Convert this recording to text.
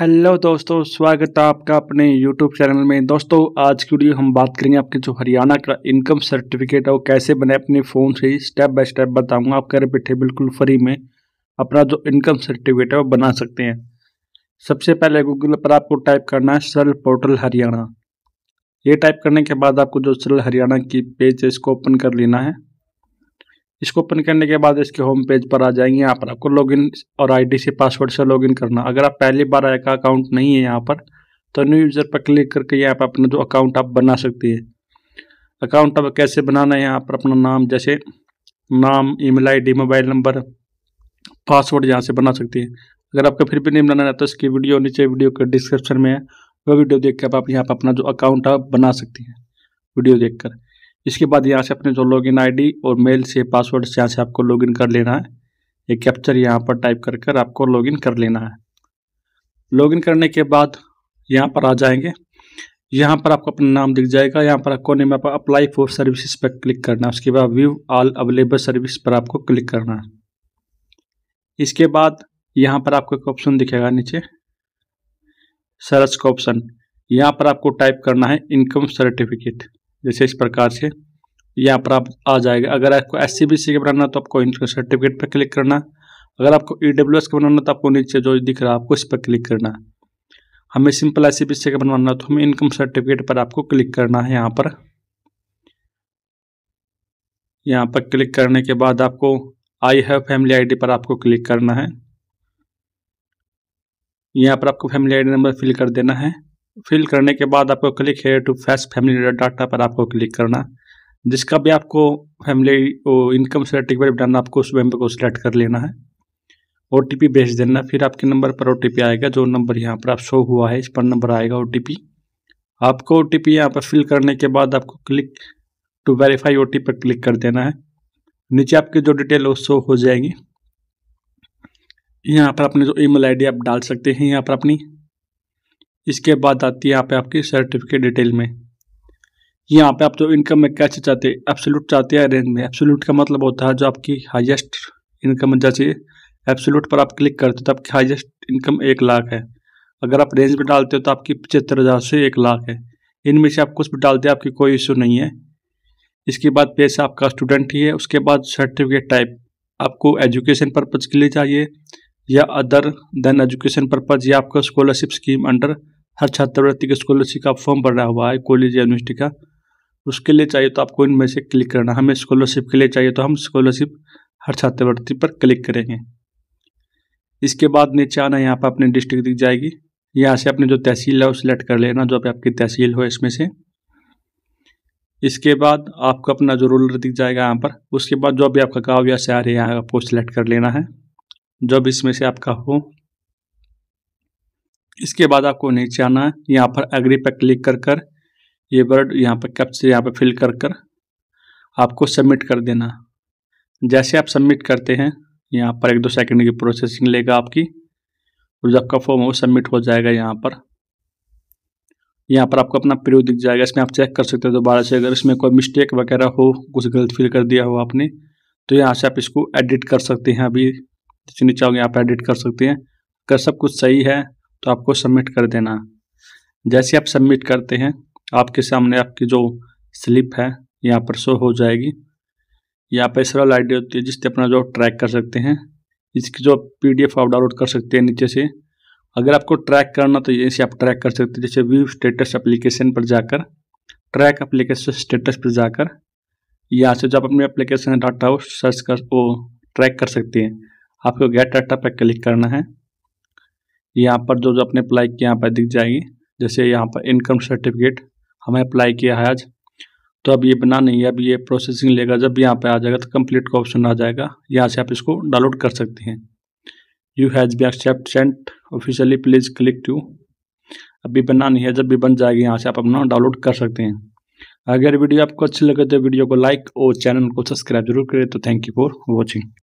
hello दोस्तों स्वागत है आपका अपने यूट्यूब चैनल में दोस्तों आज की वीडियो हम बात करेंगे आपके जो हरियाणा का इनकम सर्टिफिकेट है वो कैसे बने अपने फ़ोन से ही स्टेप बाय स्टेप बताऊंगा आप घर बैठे बिल्कुल फ्री में अपना जो इनकम सर्टिफिकेट है वो बना सकते हैं सबसे पहले गूगल पर आपको टाइप करना है सरल पोर्टल हरियाणा ये टाइप करने के बाद आपको जो सरल हरियाणा की पेज है इसको ओपन कर लेना है इसको ओपन करने के बाद इसके होम पेज पर आ जाएंगे यहाँ पर आपको लॉगिन और आईडी से पासवर्ड से लॉगिन करना अगर आप पहली बार का अकाउंट नहीं है यहाँ पर तो न्यू यूज़र पर क्लिक करके यहाँ पर अपना जो अकाउंट आप बना सकती है अकाउंट आप कैसे बनाना है यहाँ पर अपना नाम जैसे नाम email ID mobile number password यहाँ से बना सकती है अगर आपका फिर भी नहीं बनाना है तो इसकी वीडियो नीचे वीडियो के डिस्क्रिप्शन में है वह वीडियो देख कर आप यहाँ पर अपना जो अकाउंट आप बना सकती हैं वीडियो देख कर इसके बाद यहाँ से अपने जो लॉगिन आईडी और मेल से पासवर्ड से यहाँ से आपको लॉगिन कर लेना है ये कैप्चर यहाँ पर टाइप कर कर आपको लॉगिन कर लेना है लॉगिन करने के बाद यहाँ पर आ जाएंगे यहाँ पर आपको अपना नाम दिख जाएगा यहाँ पर आपको नेम आप अप्लाई फॉर सर्विसेज पर क्लिक करना है उसके बाद व्यू ऑल अवेलेबल सर्विस पर आपको क्लिक करना है इसके बाद यहाँ पर आपको एक ऑप्शन दिखेगा नीचे सर्च का ऑप्शन यहाँ पर आपको टाइप करना है इनकम सर्टिफिकेट जैसे इस प्रकार से यहाँ पर आप आ जाएगा अगर आपको एस सी के बनाना तो आपको इनकम सर्टिफिकेट पर क्लिक करना अगर आपको ई डब्ल्यू एस का बनाना तो आपको नीचे जो दिख रहा है आपको इस पर क्लिक करना हमें सिंपल एस सी का बनवाना तो हमें इनकम सर्टिफिकेट पर आपको क्लिक करना है यहाँ पर यहाँ पर क्लिक करने के बाद आपको आई हैव फैमिली आईडी पर आपको क्लिक करना है यहाँ पर आपको फैमिली आईडी नंबर फिल कर देना है फिल करने के बाद आपको क्लिक है टू फैस फैमिली डाटा पर आपको क्लिक करना जिसका भी आपको फैमिली इनकम सर्टिफिकेट बनाना आपको उस बैंक को सिलेक्ट कर लेना है ओ भेज देना फिर आपके नंबर पर ओ आएगा जो नंबर यहाँ पर आप शो हुआ है इस पर नंबर आएगा ओ आपको ओ टी यहाँ पर फिल करने के बाद आपको क्लिक टू वेरीफाई ओ पर क्लिक कर देना है नीचे आपकी जो डिटेल वो शो हो जाएगी यहाँ पर अपने जो ईमेल आईडी आप डाल सकते हैं यहाँ पर अपनी इसके बाद आती है यहाँ पे आपकी सर्टिफिकेट डिटेल में यहाँ पे आप जो इनकम में कैसे चाहते हैं एब्सोलूट चाहते हैं रेंज में एब्सोलूट का मतलब होता है जो आपकी हाईएस्ट इनकम जैसे एब्सोलूट पर आप क्लिक करते हो तो आपकी हाईएस्ट इनकम एक लाख है अगर आप रेंज में डालते हो तो आपकी पचहत्तर हज़ार से एक लाख है इनमें से आप कुछ भी डालते हैं आपकी कोई इशू नहीं है इसके बाद पेज आपका स्टूडेंट ही है उसके बाद सर्टिफिकेट टाइप आपको एजुकेशन पर्पज़ के लिए चाहिए या अदर देन एजुकेशन पर्पज़ या आपका स्कॉलरशिप स्कीम अंडर हर छात्रवृत्ति के स्कॉलरशिप का फॉर्म भर रहा हुआ है कॉलेज या यूनिवर्सिटी का उसके लिए चाहिए तो आपको इनमें से क्लिक करना हमें स्कॉलरशिप के लिए चाहिए तो हम स्कॉलरशिप हर छात्रवृत्ति पर क्लिक करेंगे इसके बाद नीचे आना यहाँ पर अपनी डिस्ट्रिक्ट दिख जाएगी यहाँ से अपने जो तहसील है वो सिलेक्ट कर लेना जो भी आपकी तहसील हो इसमें से इसके बाद आपको अपना जो रूलर दिख जाएगा यहाँ पर उसके बाद जो भी आपका गांव या शहर है यहाँ आपको सिलेक्ट कर लेना है जो भी इसमें से आपका हो इसके बाद आपको नीचे आना है यहाँ पर एग्री पर क्लिक कर कर ये वर्ड यहाँ पर कैप से यहाँ पर फिल कर कर आपको सबमिट कर देना जैसे आप सबमिट करते हैं यहाँ पर एक दो सेकंड की प्रोसेसिंग लेगा आपकी और जब आपका फॉर्म है वो सबमिट हो जाएगा यहाँ पर यहाँ पर आपको अपना प्रिव्यू दिख जाएगा इसमें आप चेक कर सकते हो दोबारा से अगर इसमें कोई मिस्टेक वगैरह हो कुछ गलत फिल कर दिया हो आपने तो यहाँ से आप इसको एडिट कर सकते हैं अभी जितने चाहोगे यहाँ पर एडिट कर सकते हैं अगर सब कुछ सही है तो आपको सबमिट कर देना जैसे आप सबमिट करते हैं आपके सामने आपकी जो स्लिप है यहाँ पर शो हो जाएगी यहाँ पर सरल आई होती है जिससे अपना जो ट्रैक कर सकते हैं इसकी जो पीडीएफ आप डाउनलोड कर सकते हैं नीचे से अगर आपको ट्रैक करना तो यहीं से आप ट्रैक कर सकते हैं जैसे व्यू स्टेटस एप्लीकेशन पर जाकर ट्रैक एप्लीकेशन स्टेटस पर जाकर यहाँ से जब अपने एप्लीकेशन डाटा हो सर्च कर वो ट्रैक कर सकते हैं आपको गेट डाटा पर क्लिक करना है यहाँ पर जो जो अपने अप्लाई किया यहाँ पर दिख जाएगी जैसे यहाँ पर इनकम सर्टिफिकेट हमें अप्लाई किया है आज तो अब ये बना नहीं है अब ये प्रोसेसिंग लेगा जब यहाँ पर आ जाएगा तो कंप्लीट का ऑप्शन आ जाएगा यहाँ से आप इसको डाउनलोड कर सकते हैं you has be accept sent officially please click to अभी बना नहीं है जब भी बन जाएगी यहाँ से आप अपना डाउनलोड कर सकते हैं अगर वीडियो आपको अच्छी लगे तो वीडियो को लाइक और चैनल को सब्सक्राइब जरूर करें तो थैंक यू फॉर वॉचिंग